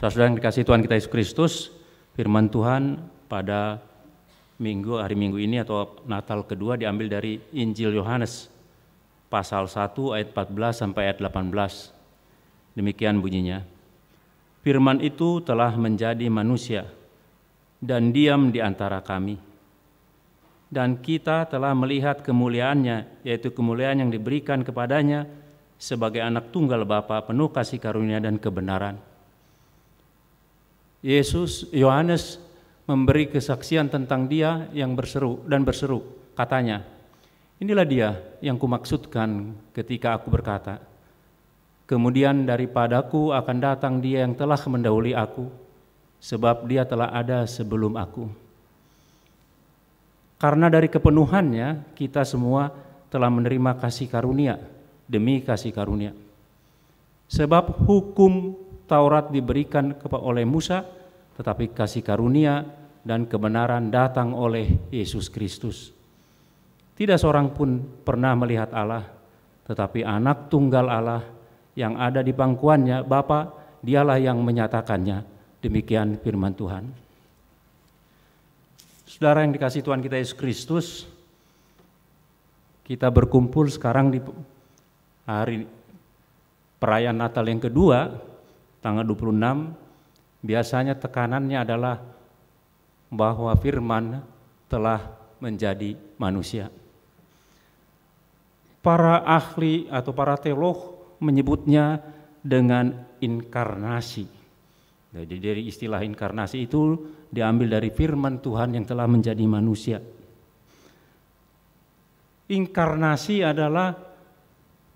Saudara-saudara yang dikasih Tuhan kita Yesus Kristus, firman Tuhan pada minggu hari minggu ini atau Natal kedua diambil dari Injil Yohanes pasal 1 ayat 14 sampai ayat 18. Demikian bunyinya. Firman itu telah menjadi manusia dan diam di antara kami. Dan kita telah melihat kemuliaannya, yaitu kemuliaan yang diberikan kepadanya sebagai anak tunggal Bapa penuh kasih karunia dan kebenaran Yesus Yohanes memberi kesaksian tentang dia yang berseru dan berseru katanya inilah dia yang kumaksudkan ketika aku berkata kemudian daripadaku akan datang dia yang telah mendahului aku sebab dia telah ada sebelum aku karena dari kepenuhannya kita semua telah menerima kasih karunia demi kasih karunia sebab hukum Taurat diberikan oleh Musa, tetapi kasih karunia dan kebenaran datang oleh Yesus Kristus. Tidak seorang pun pernah melihat Allah, tetapi anak tunggal Allah yang ada di pangkuannya, Bapa, dialah yang menyatakannya. Demikian firman Tuhan. Saudara yang dikasih Tuhan kita Yesus Kristus, kita berkumpul sekarang di hari perayaan Natal yang kedua tanggal 26 biasanya tekanannya adalah bahwa firman telah menjadi manusia. Para ahli atau para teolog menyebutnya dengan inkarnasi. Jadi dari istilah inkarnasi itu diambil dari firman Tuhan yang telah menjadi manusia. Inkarnasi adalah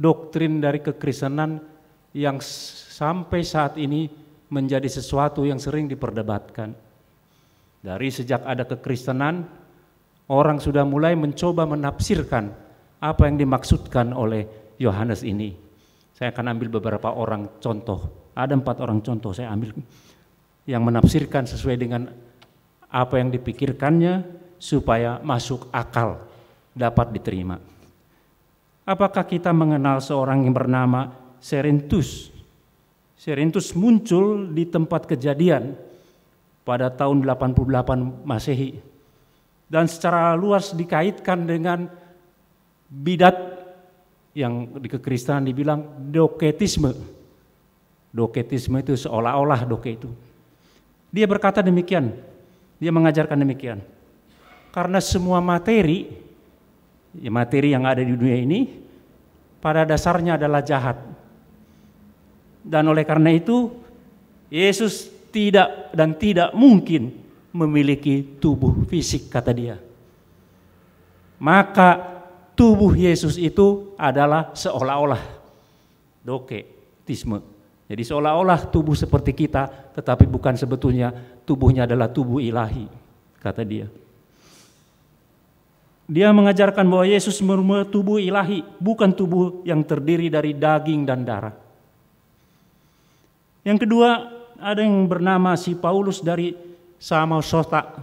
doktrin dari kekristenan yang sampai saat ini menjadi sesuatu yang sering diperdebatkan. Dari sejak ada kekristenan, orang sudah mulai mencoba menafsirkan apa yang dimaksudkan oleh Yohanes ini. Saya akan ambil beberapa orang contoh. Ada empat orang contoh saya ambil yang menafsirkan sesuai dengan apa yang dipikirkannya supaya masuk akal dapat diterima. Apakah kita mengenal seorang yang bernama Serentus, serentus muncul di tempat kejadian pada tahun 88 Masehi dan secara luas dikaitkan dengan bidat yang di kekristenan dibilang doketisme. Doketisme itu seolah-olah doke itu. Dia berkata demikian, dia mengajarkan demikian. Karena semua materi, ya materi yang ada di dunia ini, pada dasarnya adalah jahat dan oleh karena itu, Yesus tidak dan tidak mungkin memiliki tubuh fisik, kata dia. Maka tubuh Yesus itu adalah seolah-olah tisme. Jadi seolah-olah tubuh seperti kita, tetapi bukan sebetulnya tubuhnya adalah tubuh ilahi, kata dia. Dia mengajarkan bahwa Yesus merupakan tubuh ilahi, bukan tubuh yang terdiri dari daging dan darah. Yang kedua, ada yang bernama si Paulus dari Samosotak.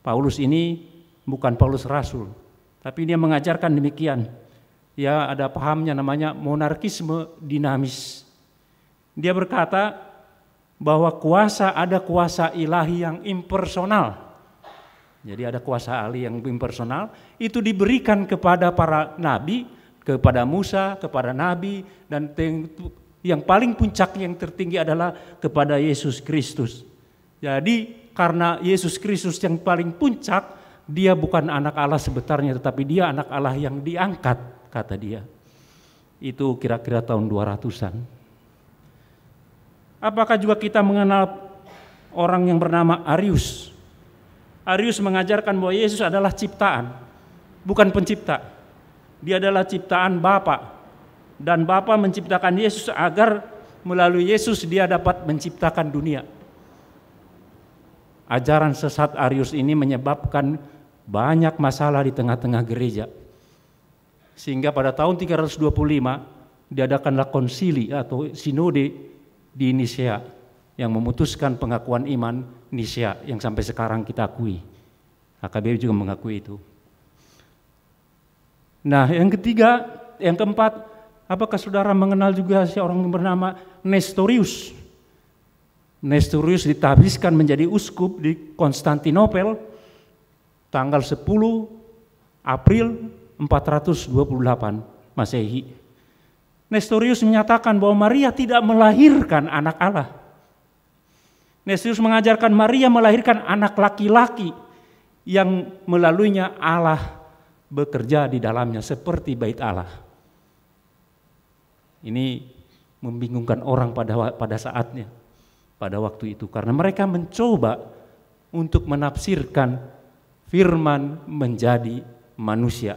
Paulus ini bukan Paulus Rasul, tapi dia mengajarkan demikian. Ya, ada pahamnya namanya monarkisme dinamis. Dia berkata bahwa kuasa ada kuasa ilahi yang impersonal. Jadi ada kuasa ahli yang impersonal itu diberikan kepada para nabi, kepada Musa, kepada nabi dan yang paling puncak yang tertinggi adalah kepada Yesus Kristus. Jadi karena Yesus Kristus yang paling puncak, dia bukan anak Allah sebetarnya, tetapi dia anak Allah yang diangkat kata dia. Itu kira-kira tahun 200-an. Apakah juga kita mengenal orang yang bernama Arius? Arius mengajarkan bahwa Yesus adalah ciptaan, bukan pencipta. Dia adalah ciptaan Bapa dan Bapa menciptakan Yesus agar melalui Yesus dia dapat menciptakan dunia. Ajaran sesat Arius ini menyebabkan banyak masalah di tengah-tengah gereja. Sehingga pada tahun 325 diadakanlah konsili atau sinode di Nisea yang memutuskan pengakuan iman Nisea yang sampai sekarang kita akui. AKBP juga mengakui itu. Nah, yang ketiga, yang keempat, Apakah saudara mengenal juga seorang bernama Nestorius? Nestorius ditabiskan menjadi uskup di Konstantinopel tanggal 10 April 428 Masehi. Nestorius menyatakan bahwa Maria tidak melahirkan anak Allah. Nestorius mengajarkan Maria melahirkan anak laki-laki yang melaluinya Allah bekerja di dalamnya seperti bait Allah. Ini membingungkan orang pada pada saatnya, pada waktu itu karena mereka mencoba untuk menafsirkan firman menjadi manusia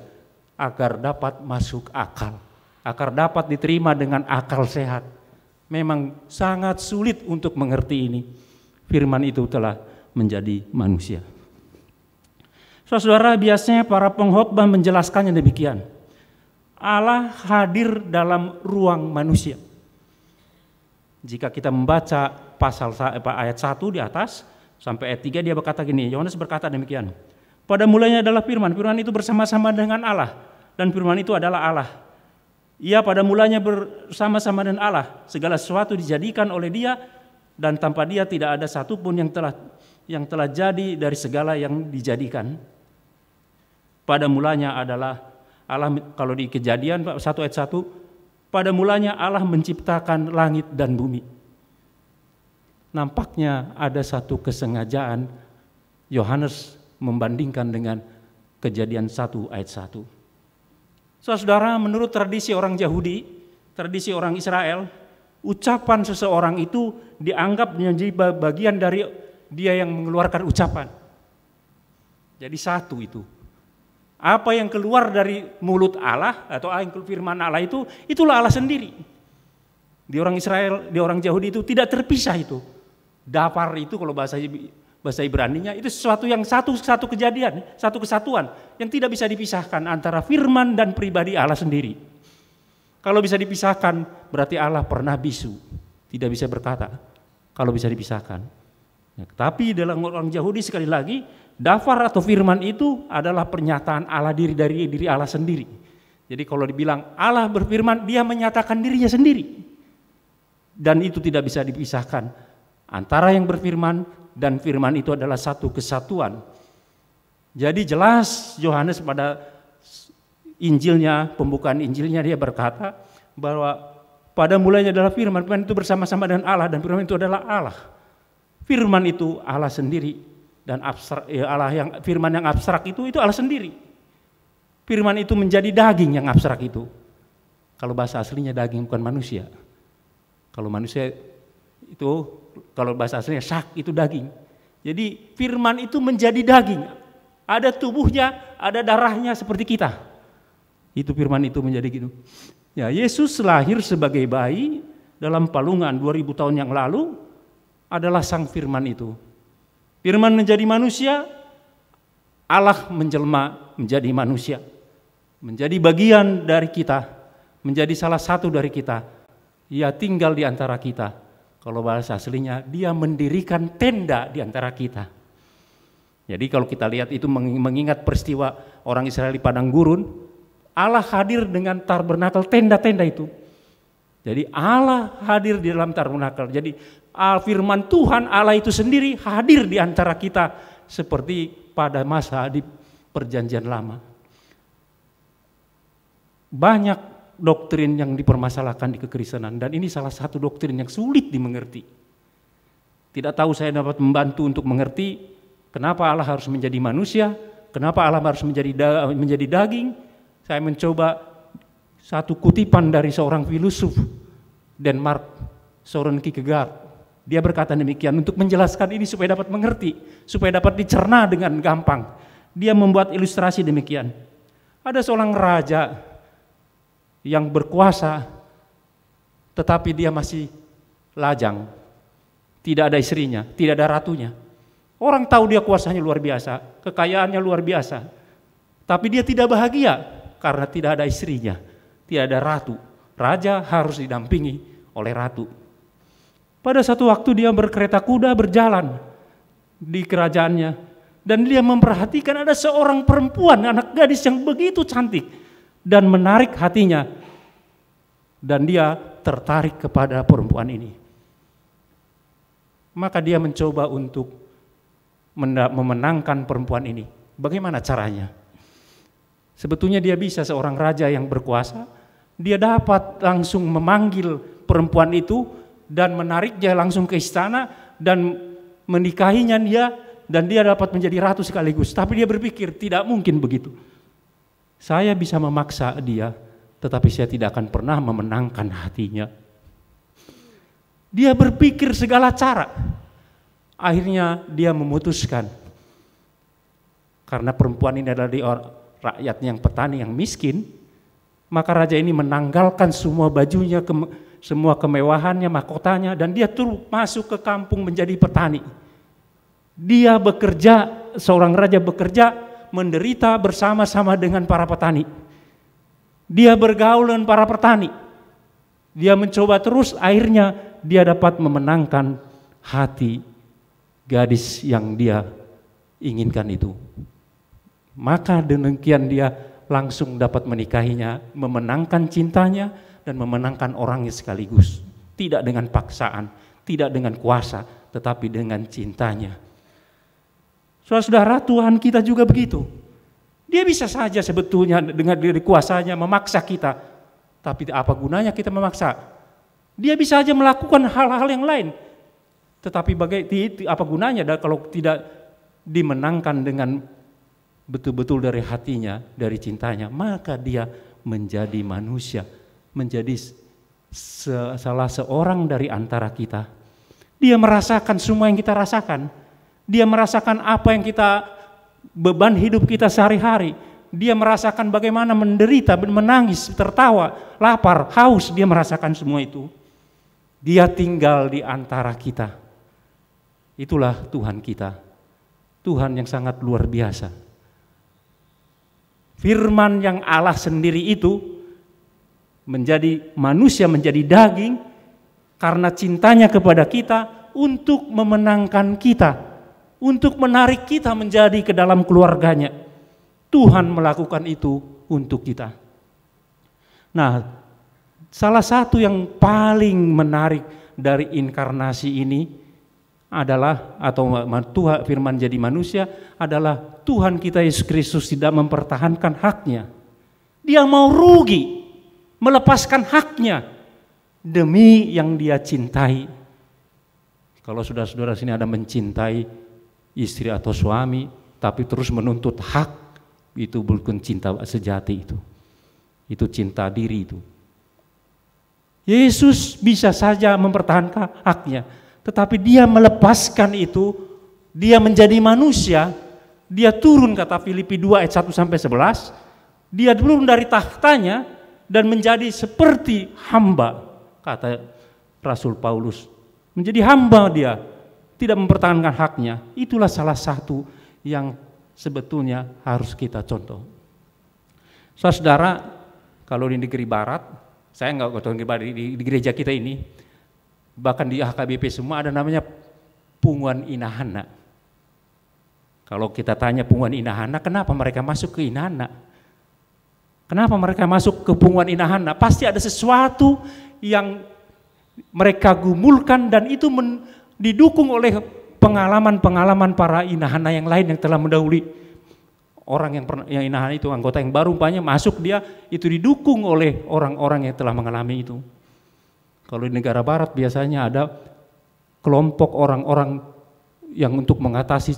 agar dapat masuk akal, agar dapat diterima dengan akal sehat. Memang sangat sulit untuk mengerti ini. Firman itu telah menjadi manusia. Saudara, saudara biasanya para pengkhotbah menjelaskannya demikian. Allah hadir dalam ruang manusia. Jika kita membaca pasal eh, ayat 1 di atas sampai ayat 3 dia berkata gini, Yohanes berkata demikian. Pada mulanya adalah firman, firman itu bersama-sama dengan Allah dan firman itu adalah Allah. Ia pada mulanya bersama-sama dengan Allah, segala sesuatu dijadikan oleh Dia dan tanpa Dia tidak ada satupun yang telah yang telah jadi dari segala yang dijadikan. Pada mulanya adalah Allah kalau di kejadian 1 ayat 1 pada mulanya Allah menciptakan langit dan bumi. Nampaknya ada satu kesengajaan Yohanes membandingkan dengan kejadian 1 ayat 1. Saudara, menurut tradisi orang Yahudi, tradisi orang Israel, ucapan seseorang itu dianggap menjadi bagian dari dia yang mengeluarkan ucapan. Jadi satu itu. Apa yang keluar dari mulut Allah atau firman Allah itu, itulah Allah sendiri. Di orang Israel, di orang Yahudi itu tidak terpisah itu. Dapar itu kalau bahasa bahasa Ibrani nya itu sesuatu yang satu satu kejadian, satu kesatuan yang tidak bisa dipisahkan antara firman dan pribadi Allah sendiri. Kalau bisa dipisahkan berarti Allah pernah bisu, tidak bisa berkata. Kalau bisa dipisahkan. ya, tapi dalam orang Yahudi sekali lagi Dafar atau firman itu adalah pernyataan Allah diri dari diri Allah sendiri. Jadi kalau dibilang Allah berfirman, dia menyatakan dirinya sendiri. Dan itu tidak bisa dipisahkan antara yang berfirman dan firman itu adalah satu kesatuan. Jadi jelas Yohanes pada Injilnya, pembukaan Injilnya dia berkata bahwa pada mulanya adalah firman, firman itu bersama-sama dengan Allah dan firman itu adalah Allah. Firman itu Allah sendiri dan abstrak, ya Allah yang firman yang abstrak itu itu Allah sendiri. Firman itu menjadi daging yang abstrak itu. Kalau bahasa aslinya daging bukan manusia. Kalau manusia itu kalau bahasa aslinya sak itu daging. Jadi firman itu menjadi daging. Ada tubuhnya, ada darahnya seperti kita. Itu firman itu menjadi gitu. Ya, Yesus lahir sebagai bayi dalam palungan 2000 tahun yang lalu adalah sang firman itu. Firman menjadi manusia, Allah menjelma menjadi manusia, menjadi bagian dari kita, menjadi salah satu dari kita. Ia tinggal di antara kita. Kalau bahasa aslinya, dia mendirikan tenda di antara kita. Jadi kalau kita lihat itu mengingat peristiwa orang Israel di padang gurun, Allah hadir dengan tabernakel tenda-tenda itu. Jadi Allah hadir di dalam tabernakel. Jadi firman Tuhan Allah itu sendiri hadir di antara kita seperti pada masa di perjanjian lama. Banyak doktrin yang dipermasalahkan di kekristenan dan ini salah satu doktrin yang sulit dimengerti. Tidak tahu saya dapat membantu untuk mengerti kenapa Allah harus menjadi manusia, kenapa Allah harus menjadi da menjadi daging. Saya mencoba satu kutipan dari seorang filosof Denmark, Soren Kierkegaard dia berkata demikian untuk menjelaskan ini supaya dapat mengerti, supaya dapat dicerna dengan gampang. Dia membuat ilustrasi demikian. Ada seorang raja yang berkuasa tetapi dia masih lajang. Tidak ada istrinya, tidak ada ratunya. Orang tahu dia kuasanya luar biasa, kekayaannya luar biasa. Tapi dia tidak bahagia karena tidak ada istrinya, tidak ada ratu. Raja harus didampingi oleh ratu. Pada satu waktu dia berkereta kuda berjalan di kerajaannya. Dan dia memperhatikan ada seorang perempuan, anak gadis yang begitu cantik. Dan menarik hatinya. Dan dia tertarik kepada perempuan ini. Maka dia mencoba untuk memenangkan perempuan ini. Bagaimana caranya? Sebetulnya dia bisa seorang raja yang berkuasa. Dia dapat langsung memanggil perempuan itu dan menariknya langsung ke istana dan menikahinya dia dan dia dapat menjadi ratu sekaligus. Tapi dia berpikir tidak mungkin begitu. Saya bisa memaksa dia, tetapi saya tidak akan pernah memenangkan hatinya. Dia berpikir segala cara. Akhirnya dia memutuskan karena perempuan ini adalah di rakyat yang petani yang miskin, maka raja ini menanggalkan semua bajunya, semua kemewahannya, mahkotanya, dan dia turut masuk ke kampung menjadi petani. Dia bekerja, seorang raja bekerja, menderita bersama-sama dengan para petani. Dia bergaul dengan para petani. Dia mencoba terus, akhirnya dia dapat memenangkan hati gadis yang dia inginkan itu. Maka demikian dia langsung dapat menikahinya, memenangkan cintanya, dan memenangkan orangnya sekaligus. Tidak dengan paksaan, tidak dengan kuasa, tetapi dengan cintanya. Saudara-saudara, Tuhan kita juga begitu. Dia bisa saja sebetulnya dengan diri kuasanya memaksa kita. Tapi apa gunanya kita memaksa? Dia bisa saja melakukan hal-hal yang lain. Tetapi bagai, apa gunanya kalau tidak dimenangkan dengan betul-betul dari hatinya, dari cintanya, maka dia menjadi manusia, menjadi se salah seorang dari antara kita. Dia merasakan semua yang kita rasakan. Dia merasakan apa yang kita beban hidup kita sehari-hari. Dia merasakan bagaimana menderita, menangis, tertawa, lapar, haus, dia merasakan semua itu. Dia tinggal di antara kita. Itulah Tuhan kita. Tuhan yang sangat luar biasa firman yang Allah sendiri itu menjadi manusia menjadi daging karena cintanya kepada kita untuk memenangkan kita, untuk menarik kita menjadi ke dalam keluarganya. Tuhan melakukan itu untuk kita. Nah, salah satu yang paling menarik dari inkarnasi ini adalah atau Tuhan firman jadi manusia adalah Tuhan kita Yesus Kristus tidak mempertahankan haknya. Dia mau rugi melepaskan haknya demi yang dia cintai. Kalau saudara-saudara sini ada mencintai istri atau suami tapi terus menuntut hak itu bukan cinta sejati itu. Itu cinta diri itu. Yesus bisa saja mempertahankan haknya tetapi dia melepaskan itu, dia menjadi manusia, dia turun kata Filipi 2 ayat 1 sampai 11, dia turun dari tahtanya dan menjadi seperti hamba, kata Rasul Paulus. Menjadi hamba dia, tidak mempertahankan haknya. Itulah salah satu yang sebetulnya harus kita contoh. Saudara, kalau di negeri barat, saya nggak tahu di, di gereja kita ini, bahkan di AKBP semua ada namanya Punguan Inahana. Kalau kita tanya Punguan Inahana, kenapa mereka masuk ke Inahana? Kenapa mereka masuk ke Punguan Inahana? Pasti ada sesuatu yang mereka gumulkan dan itu men, didukung oleh pengalaman-pengalaman para Inahana yang lain yang telah mendahului orang yang pernah yang Inahana itu anggota yang baru banyak masuk dia itu didukung oleh orang-orang yang telah mengalami itu. Kalau di negara barat biasanya ada kelompok orang-orang yang untuk mengatasi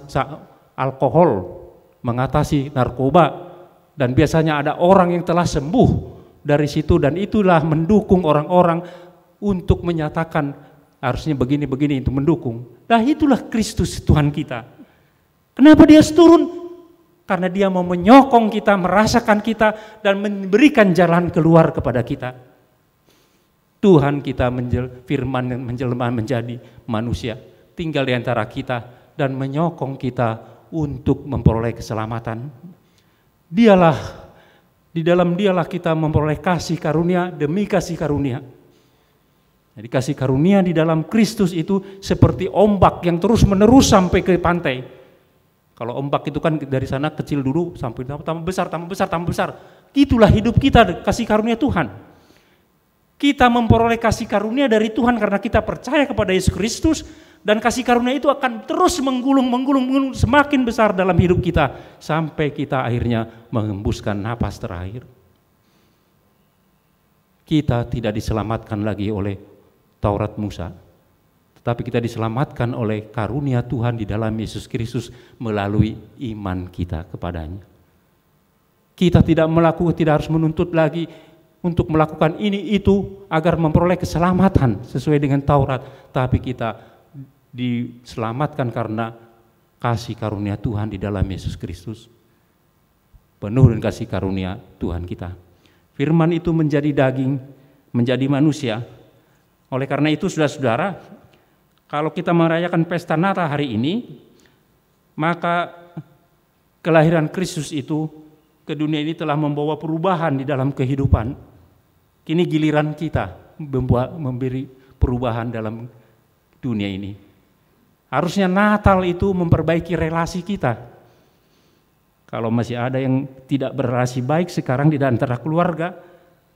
alkohol, mengatasi narkoba, dan biasanya ada orang yang telah sembuh dari situ dan itulah mendukung orang-orang untuk menyatakan harusnya begini-begini itu mendukung. Nah itulah Kristus Tuhan kita. Kenapa dia turun? Karena dia mau menyokong kita, merasakan kita, dan memberikan jalan keluar kepada kita. Tuhan kita menjel, firman yang menjelma menjadi manusia, tinggal di antara kita dan menyokong kita untuk memperoleh keselamatan. Dialah, di dalam dialah kita memperoleh kasih karunia demi kasih karunia. Jadi kasih karunia di dalam Kristus itu seperti ombak yang terus menerus sampai ke pantai. Kalau ombak itu kan dari sana kecil dulu sampai tambah besar, tambah besar, tambah besar. Itulah hidup kita, kasih karunia Tuhan. Kita memperoleh kasih karunia dari Tuhan karena kita percaya kepada Yesus Kristus dan kasih karunia itu akan terus menggulung, menggulung, menggulung semakin besar dalam hidup kita sampai kita akhirnya menghembuskan napas terakhir. Kita tidak diselamatkan lagi oleh Taurat Musa, tetapi kita diselamatkan oleh karunia Tuhan di dalam Yesus Kristus melalui iman kita kepadanya. Kita tidak melakukan, tidak harus menuntut lagi untuk melakukan ini itu agar memperoleh keselamatan sesuai dengan Taurat, tapi kita diselamatkan karena kasih karunia Tuhan di dalam Yesus Kristus. Penuh dengan kasih karunia Tuhan kita. Firman itu menjadi daging, menjadi manusia. Oleh karena itu saudara-saudara, kalau kita merayakan pesta Natal hari ini, maka kelahiran Kristus itu ke dunia ini telah membawa perubahan di dalam kehidupan Kini giliran kita membuat, memberi perubahan dalam dunia ini. Harusnya Natal itu memperbaiki relasi kita. Kalau masih ada yang tidak berrelasi baik sekarang di antara keluarga,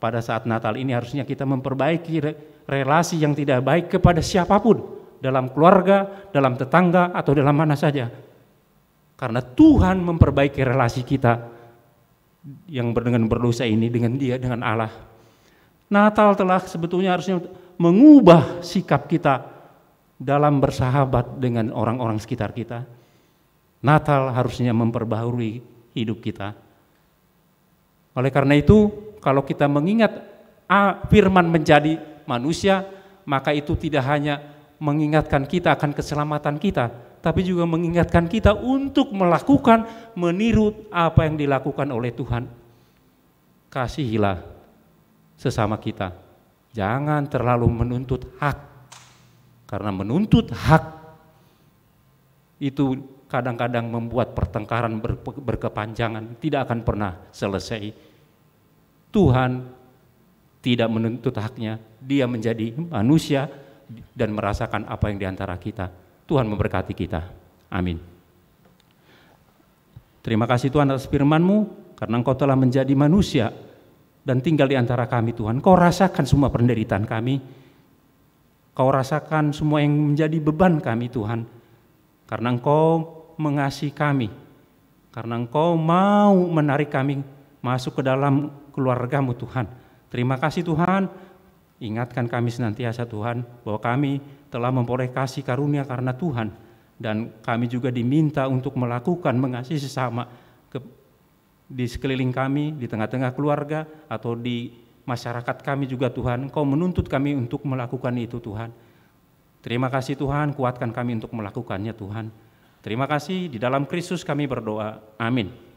pada saat Natal ini harusnya kita memperbaiki relasi yang tidak baik kepada siapapun, dalam keluarga, dalam tetangga, atau dalam mana saja. Karena Tuhan memperbaiki relasi kita yang dengan berdosa ini dengan dia, dengan Allah. Natal telah sebetulnya harusnya mengubah sikap kita dalam bersahabat dengan orang-orang sekitar kita. Natal harusnya memperbaharui hidup kita. Oleh karena itu, kalau kita mengingat firman menjadi manusia, maka itu tidak hanya mengingatkan kita akan keselamatan kita, tapi juga mengingatkan kita untuk melakukan meniru apa yang dilakukan oleh Tuhan. Kasihilah sesama kita. Jangan terlalu menuntut hak. Karena menuntut hak itu kadang-kadang membuat pertengkaran berkepanjangan, tidak akan pernah selesai. Tuhan tidak menuntut haknya, dia menjadi manusia dan merasakan apa yang diantara kita. Tuhan memberkati kita. Amin. Terima kasih Tuhan atas firman-Mu, karena Engkau telah menjadi manusia dan tinggal di antara kami Tuhan. Kau rasakan semua penderitaan kami. Kau rasakan semua yang menjadi beban kami Tuhan. Karena Engkau mengasihi kami. Karena Engkau mau menarik kami masuk ke dalam keluargamu Tuhan. Terima kasih Tuhan. Ingatkan kami senantiasa Tuhan bahwa kami telah memperoleh kasih karunia karena Tuhan. Dan kami juga diminta untuk melakukan mengasihi sesama di sekeliling kami, di tengah-tengah keluarga, atau di masyarakat kami juga Tuhan. Engkau menuntut kami untuk melakukan itu Tuhan. Terima kasih Tuhan, kuatkan kami untuk melakukannya Tuhan. Terima kasih, di dalam Kristus kami berdoa. Amin.